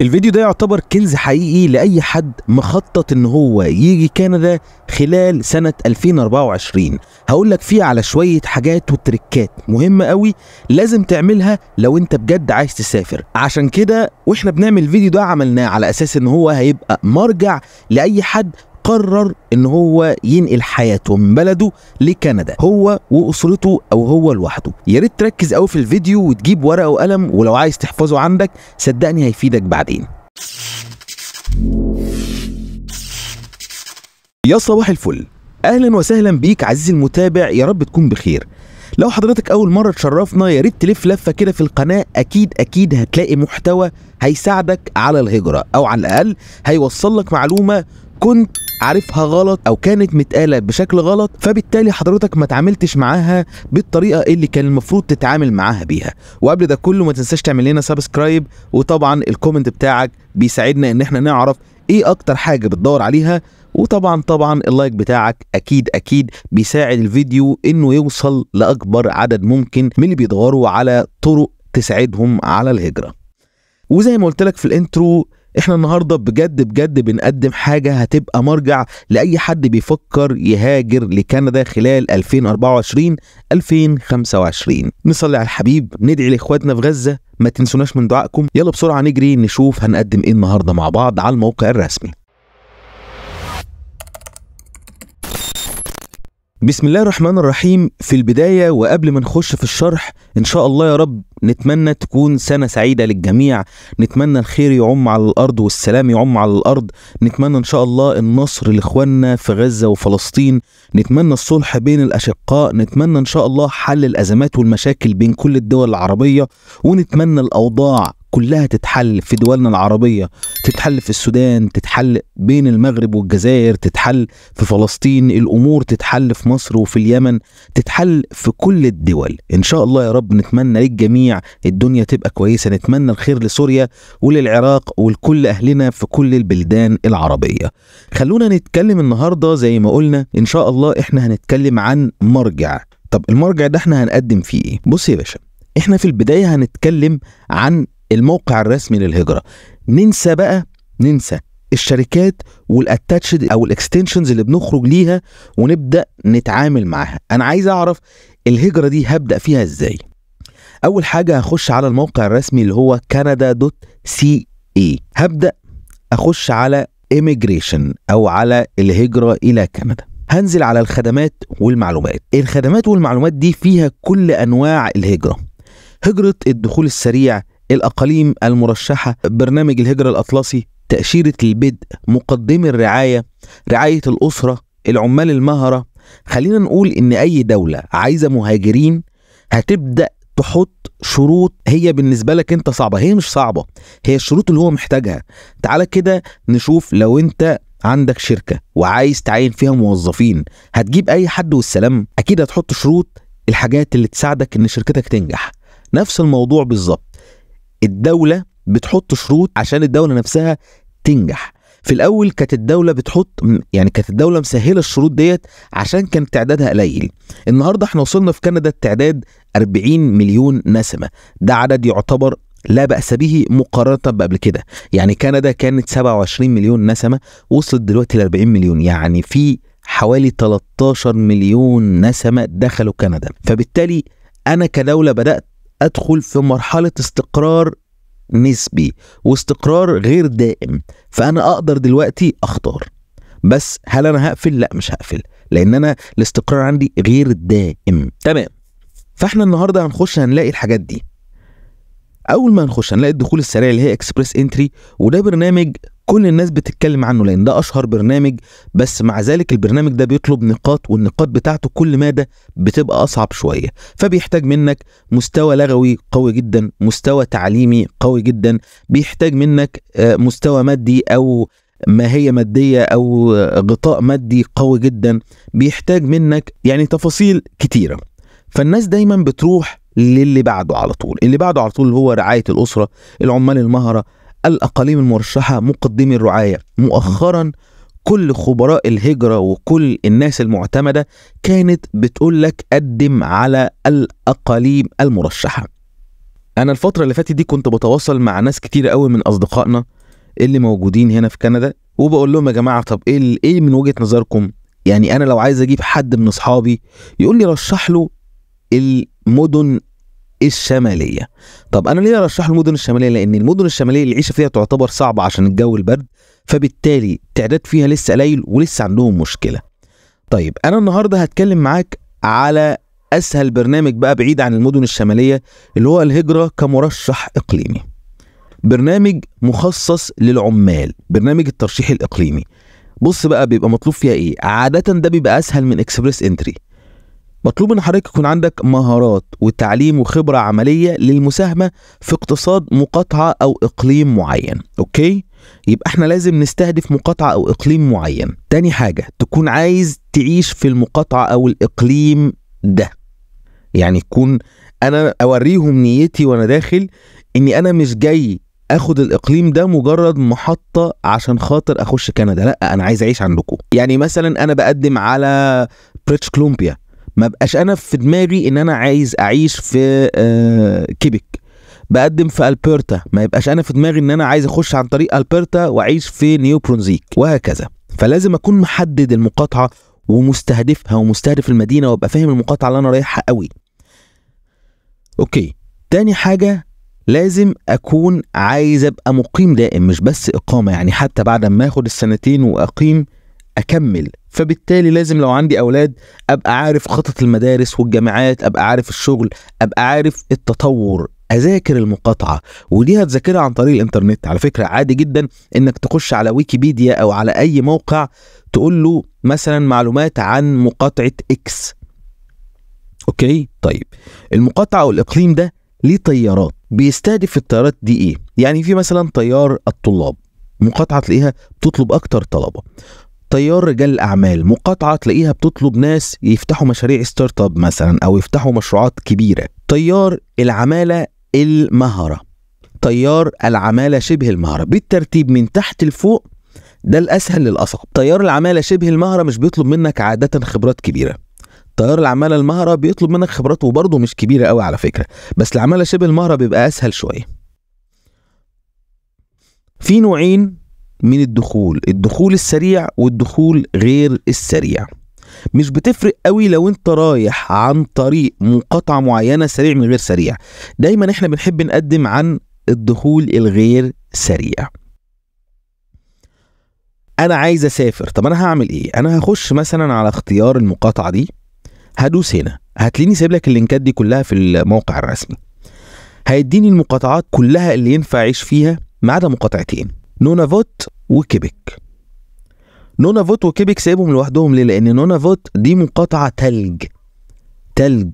الفيديو ده يعتبر كنز حقيقي لأي حد مخطط إن هو يجي كندا خلال سنة 2024 هقول لك فيه على شوية حاجات وتركات مهمة قوي لازم تعملها لو أنت بجد عايز تسافر عشان كده وإحنا بنعمل الفيديو ده عملناه على أساس إن هو هيبقى مرجع لأي حد قرر ان هو ينقل حياته من بلده لكندا هو واسرته او هو لوحده يا ريت تركز قوي في الفيديو وتجيب ورقه وقلم ولو عايز تحفظه عندك صدقني هيفيدك بعدين يا صباح الفل اهلا وسهلا بيك عزيزي المتابع يا رب تكون بخير لو حضرتك اول مره تشرفنا يا ريت تلف لفه كده في القناه اكيد اكيد هتلاقي محتوى هيساعدك على الهجره او على الاقل هيوصل لك معلومه كنت عارفها غلط او كانت متقاله بشكل غلط فبالتالي حضرتك ما تعاملتش معاها بالطريقه اللي كان المفروض تتعامل معاها بيها وقبل ده كله ما تنساش تعمل لنا سبسكرايب وطبعا الكومنت بتاعك بيساعدنا ان احنا نعرف ايه اكتر حاجه بتدور عليها وطبعا طبعا اللايك بتاعك اكيد اكيد بيساعد الفيديو انه يوصل لاكبر عدد ممكن من اللي بيدوروا على طرق تساعدهم على الهجره وزي ما قلت لك في الانترو احنا النهارده بجد بجد بنقدم حاجه هتبقى مرجع لاي حد بيفكر يهاجر لكندا خلال 2024 2025 نصلي على الحبيب ندعي لاخواتنا في غزه ما تنسوناش من دعائكم يلا بسرعه نجري نشوف هنقدم ايه النهارده مع بعض على الموقع الرسمي بسم الله الرحمن الرحيم في البداية وقبل ما نخش في الشرح إن شاء الله يا رب نتمنى تكون سنة سعيدة للجميع نتمنى الخير يعم على الأرض والسلام يعم على الأرض نتمنى إن شاء الله النصر لإخواننا في غزة وفلسطين نتمنى الصلح بين الأشقاء نتمنى إن شاء الله حل الأزمات والمشاكل بين كل الدول العربية ونتمنى الأوضاع كلها تتحل في دولنا العربية تتحل في السودان تتحل بين المغرب والجزائر تتحل في فلسطين الأمور تتحل في مصر وفي اليمن تتحل في كل الدول إن شاء الله يا رب نتمنى للجميع الدنيا تبقى كويسة نتمنى الخير لسوريا وللعراق ولكل أهلنا في كل البلدان العربية خلونا نتكلم النهاردة زي ما قلنا إن شاء الله إحنا هنتكلم عن مرجع طب المرجع ده احنا هنقدم فيه ايه بص يا باشا احنا في البداية هنتكلم عن الموقع الرسمي للهجرة ننسى بقى ننسى الشركات والاتاتشد او الاكستنشنز اللي بنخرج ليها ونبدا نتعامل معاها انا عايز اعرف الهجره دي هبدا فيها ازاي اول حاجه هخش على الموقع الرسمي اللي هو كندا دوت سي اي هبدا اخش على ايميجريشن او على الهجره الى كندا هنزل على الخدمات والمعلومات الخدمات والمعلومات دي فيها كل انواع الهجره هجره الدخول السريع الأقاليم المرشحة برنامج الهجرة الأطلسي تأشيرة البدء مقدمي الرعاية رعاية الأسرة العمال المهرة خلينا نقول إن أي دولة عايزة مهاجرين هتبدأ تحط شروط هي بالنسبه لك انت صعبه هي مش صعبه هي الشروط اللي هو محتاجها تعال كده نشوف لو انت عندك شركه وعايز تعين فيها موظفين هتجيب اي حد والسلام اكيد هتحط شروط الحاجات اللي تساعدك ان شركتك تنجح نفس الموضوع بالظبط الدولة بتحط شروط عشان الدولة نفسها تنجح في الاول كانت الدوله بتحط يعني كانت الدوله مسهله الشروط ديت عشان كان تعدادها قليل النهارده احنا وصلنا في كندا التعداد 40 مليون نسمه ده عدد يعتبر لا بأس به مقارنة بقبل كده يعني كندا كانت 27 مليون نسمة وصلت دلوقتي ل 40 مليون يعني في حوالي 13 مليون نسمة دخلوا كندا فبالتالي أنا كدولة بدأت ادخل في مرحله استقرار نسبي واستقرار غير دائم فانا اقدر دلوقتي اختار بس هل انا هقفل لا مش هقفل لان انا الاستقرار عندي غير دائم تمام فاحنا النهارده هنخش هنلاقي الحاجات دي اول ما نخش هنلاقي الدخول السريع اللي هي اكسبريس انتري وده برنامج كل الناس بتتكلم عنه لان ده اشهر برنامج بس مع ذلك البرنامج ده بيطلب نقاط والنقاط بتاعته كل ماده بتبقى اصعب شويه فبيحتاج منك مستوى لغوي قوي جدا مستوى تعليمي قوي جدا بيحتاج منك آه، مستوى مادي او ماهيه ماديه او غطاء مادي قوي جدا بيحتاج منك يعني تفاصيل كتيره فالناس دايما بتروح للي بعده على طول اللي بعده على طول هو رعايه الاسره العمال المهره الأقاليم المرشحة مقدمي الرعاية مؤخرا كل خبراء الهجرة وكل الناس المعتمدة كانت بتقول لك قدم على الأقاليم المرشحة أنا الفترة اللي فاتت دي كنت بتواصل مع ناس كتير قوي من أصدقائنا اللي موجودين هنا في كندا وبقول لهم يا جماعة طب إيه إيه من وجهة نظركم يعني أنا لو عايز أجيب حد من أصحابي يقول لي رشح له المدن الشماليه طب انا ليه ارشح المدن الشماليه لان المدن الشماليه العيشه فيها تعتبر صعبه عشان الجو البرد فبالتالي التعداد فيها لسه قليل ولسه عندهم مشكله طيب انا النهارده هتكلم معاك على اسهل برنامج بقى بعيد عن المدن الشماليه اللي هو الهجره كمرشح اقليمي برنامج مخصص للعمال برنامج الترشيح الاقليمي بص بقى بيبقى مطلوب فيها ايه عاده ده بيبقى اسهل من اكسبريس انتري مطلوب من حضرتك يكون عندك مهارات وتعليم وخبرة عملية للمساهمة في اقتصاد مقاطعة أو إقليم معين أوكي؟ يبقى احنا لازم نستهدف مقاطعة أو إقليم معين تاني حاجة تكون عايز تعيش في المقاطعة أو الإقليم ده يعني يكون أنا أوريهم نيتي وأنا داخل إني أنا مش جاي اخد الاقليم ده مجرد محطه عشان خاطر اخش كندا لا انا عايز اعيش عندكم يعني مثلا انا بقدم على بريتش كولومبيا ما بقاش انا في دماغي ان انا عايز اعيش في آه كيبك بقدم في البرتا ما يبقاش انا في دماغي ان انا عايز اخش عن طريق البرتا واعيش في نيو برونزيك وهكذا فلازم اكون محدد المقاطعه ومستهدفها ومستهدف المدينه وابقى فاهم المقاطعه اللي انا رايحها قوي اوكي تاني حاجه لازم اكون عايز ابقى مقيم دائم مش بس اقامه يعني حتى بعد ما اخد السنتين واقيم اكمل فبالتالي لازم لو عندي اولاد ابقى عارف خطط المدارس والجامعات ابقى عارف الشغل ابقى عارف التطور اذاكر المقاطعه ودي هتذاكرها عن طريق الانترنت على فكره عادي جدا انك تخش على ويكيبيديا او على اي موقع تقول له مثلا معلومات عن مقاطعه اكس اوكي طيب المقاطعه والاقليم ده ليه طيارات بيستهدف الطيارات دي ايه يعني في مثلا طيار الطلاب مقاطعه تلاقيها بتطلب اكتر طلبه تيار رجال الاعمال مقاطعه تلاقيها بتطلب ناس يفتحوا مشاريع ستارت اب مثلا او يفتحوا مشروعات كبيره تيار العماله المهره تيار العماله شبه المهره بالترتيب من تحت لفوق ده الاسهل للاصعب تيار العماله شبه المهره مش بيطلب منك عاده خبرات كبيره تيار العماله المهره بيطلب منك خبرات وبرضه مش كبيره قوي على فكره بس العماله شبه المهره بيبقى اسهل شويه في نوعين من الدخول الدخول السريع والدخول غير السريع مش بتفرق قوي لو انت رايح عن طريق مقاطعة معينة سريع من غير سريع دايما احنا بنحب نقدم عن الدخول الغير سريع انا عايز اسافر طب انا هعمل ايه انا هخش مثلا على اختيار المقاطعة دي هدوس هنا هتلاقيني سايب لك اللينكات دي كلها في الموقع الرسمي هيديني المقاطعات كلها اللي ينفع اعيش فيها ما عدا مقاطعتين نونافوت وكيبك نونافوت وكيبك سايبهم لوحدهم ليه لان نونافوت دي مقاطعه تلج تلج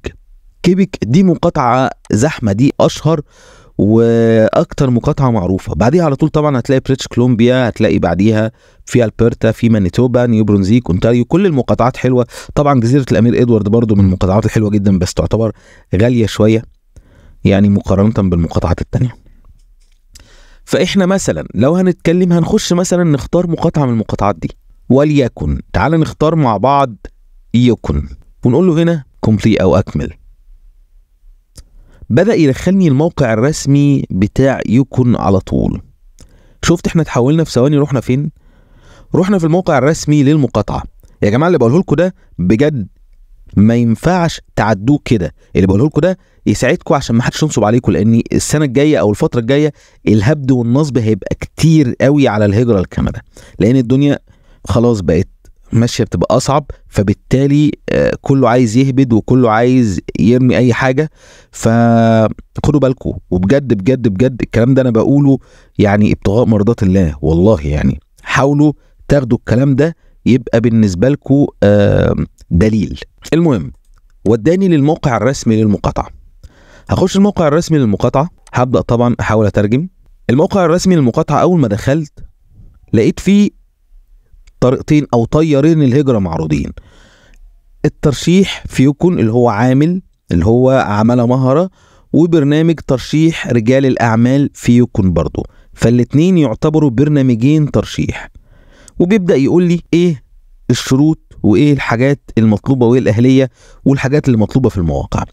كيبك دي مقاطعه زحمه دي اشهر واكتر مقاطعه معروفه بعديها على طول طبعا هتلاقي بريتش كولومبيا هتلاقي بعديها في البرتا في مانيتوبا نيو برونزيك اونتاريو كل المقاطعات حلوه طبعا جزيره الامير ادوارد برضو من المقاطعات الحلوه جدا بس تعتبر غاليه شويه يعني مقارنه بالمقاطعات التانيه فاحنا مثلا لو هنتكلم هنخش مثلا نختار مقاطعه من المقاطعات دي وليكن تعال نختار مع بعض يكن ونقول له هنا كومبلي او اكمل بدا يدخلني الموقع الرسمي بتاع يكن على طول شفت احنا اتحولنا في ثواني رحنا فين رحنا في الموقع الرسمي للمقاطعه يا جماعه اللي بقوله لكم ده بجد ما ينفعش تعدوه كده اللي بقوله لكم ده يساعدكم عشان ما حدش ينصب عليكم لان السنه الجايه او الفتره الجايه الهبد والنصب هيبقى كتير قوي على الهجره لكندا لان الدنيا خلاص بقت ماشيه بتبقى اصعب فبالتالي آه، كله عايز يهبد وكله عايز يرمي اي حاجه فخدوا بالكم وبجد بجد بجد الكلام ده انا بقوله يعني ابتغاء مرضات الله والله يعني حاولوا تاخدوا الكلام ده يبقى بالنسبه لكم دليل المهم وداني للموقع الرسمي للمقاطعه هخش الموقع الرسمي للمقاطعه هبدا طبعا احاول اترجم الموقع الرسمي للمقاطعه اول ما دخلت لقيت فيه طريقتين او طيارين الهجره معروضين الترشيح فيكون اللي هو عامل اللي هو عماله مهره وبرنامج ترشيح رجال الاعمال فيكون برضه فالاتنين يعتبروا برنامجين ترشيح وبيبدا يقول لي ايه الشروط وايه الحاجات المطلوبه وايه الاهليه والحاجات اللي مطلوبه في المواقع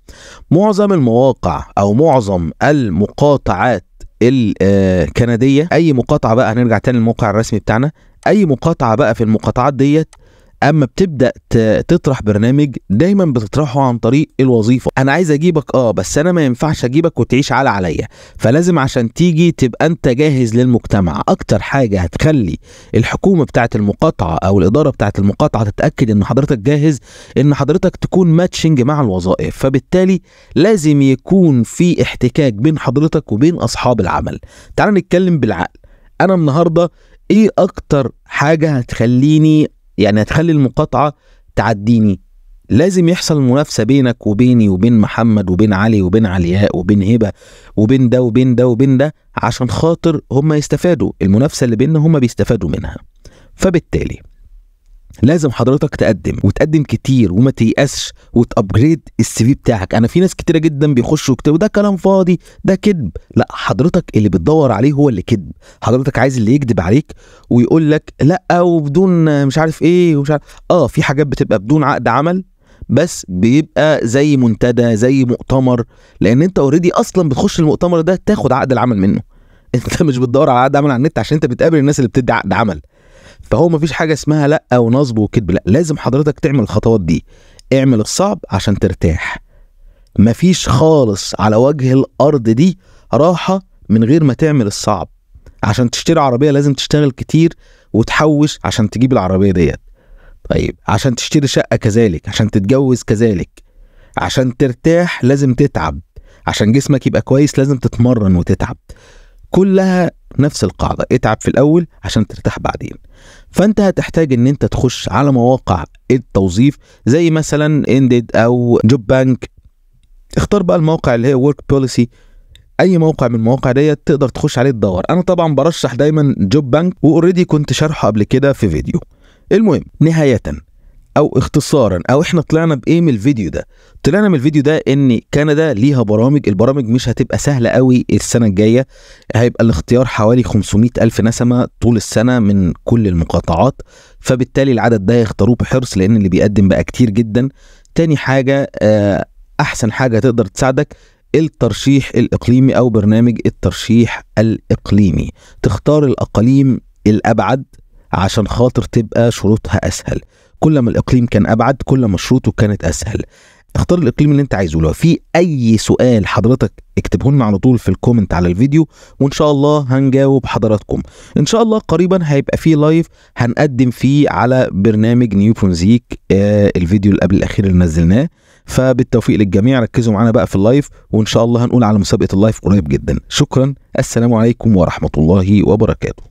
معظم المواقع او معظم المقاطعات الكنديه آه، اي مقاطعه بقى هنرجع تاني للموقع الرسمي بتاعنا اي مقاطعه بقى في المقاطعات ديت اما بتبدا تطرح برنامج دايما بتطرحه عن طريق الوظيفه انا عايز اجيبك اه بس انا ما ينفعش اجيبك وتعيش على عليا فلازم عشان تيجي تبقى انت جاهز للمجتمع اكتر حاجه هتخلي الحكومه بتاعه المقاطعه او الاداره بتاعه المقاطعه تتاكد ان حضرتك جاهز ان حضرتك تكون ماتشنج مع الوظائف فبالتالي لازم يكون في احتكاك بين حضرتك وبين اصحاب العمل تعال نتكلم بالعقل انا النهارده ايه اكتر حاجه هتخليني يعني هتخلي المقاطعة تعديني لازم يحصل منافسة بينك وبيني وبين محمد وبين علي وبين علياء وبين هبة وبين ده وبين ده وبين ده عشان خاطر هم يستفادوا المنافسة اللي بيننا هم بيستفادوا منها فبالتالي لازم حضرتك تقدم وتقدم كتير وما تيأسش وتابجريد السي في بتاعك انا في ناس كتيره جدا بيخشوا يكتبوا ده كلام فاضي ده كذب لا حضرتك اللي بتدور عليه هو اللي كذب حضرتك عايز اللي يكذب عليك ويقول لك لا وبدون مش عارف ايه ومش عارف اه في حاجات بتبقى بدون عقد عمل بس بيبقى زي منتدى زي مؤتمر لان انت اوريدي اصلا بتخش المؤتمر ده تاخد عقد العمل منه انت مش بتدور على عقد عمل على النت عشان انت بتقابل الناس اللي بتدي عقد عمل فهو مفيش حاجه اسمها لا ونصب وكذب لا لازم حضرتك تعمل الخطوات دي اعمل الصعب عشان ترتاح مفيش خالص على وجه الارض دي راحه من غير ما تعمل الصعب عشان تشتري عربيه لازم تشتغل كتير وتحوش عشان تجيب العربيه ديت طيب عشان تشتري شقه كذلك عشان تتجوز كذلك عشان ترتاح لازم تتعب عشان جسمك يبقى كويس لازم تتمرن وتتعب كلها نفس القاعدة اتعب في الأول عشان ترتاح بعدين فأنت هتحتاج أن أنت تخش على مواقع التوظيف زي مثلا اندد أو جوب بانك اختار بقى الموقع اللي هي ورك بوليسي اي موقع من المواقع ديت تقدر تخش عليه تدور انا طبعا برشح دايما جوب بانك واوريدي كنت شارحه قبل كده في فيديو المهم نهايه او اختصارا او احنا طلعنا بايه من الفيديو ده طلعنا من الفيديو ده ان كندا ليها برامج البرامج مش هتبقى سهله قوي السنه الجايه هيبقى الاختيار حوالي 500 الف نسمه طول السنه من كل المقاطعات فبالتالي العدد ده يختاروه بحرص لان اللي بيقدم بقى كتير جدا تاني حاجه آه، احسن حاجه تقدر تساعدك الترشيح الاقليمي او برنامج الترشيح الاقليمي تختار الاقاليم الابعد عشان خاطر تبقى شروطها اسهل كل ما الإقليم كان أبعد كل ما شروطه كانت أسهل اختار الاقليم اللي انت عايزه لو في اي سؤال حضرتك اكتبه لنا على طول في الكومنت على الفيديو وان شاء الله هنجاوب حضراتكم ان شاء الله قريبا هيبقى فيه لايف هنقدم فيه على برنامج نيو برونزيك آه الفيديو اللي قبل الاخير اللي نزلناه فبالتوفيق للجميع ركزوا معانا بقى في اللايف وان شاء الله هنقول على مسابقه اللايف قريب جدا شكرا السلام عليكم ورحمه الله وبركاته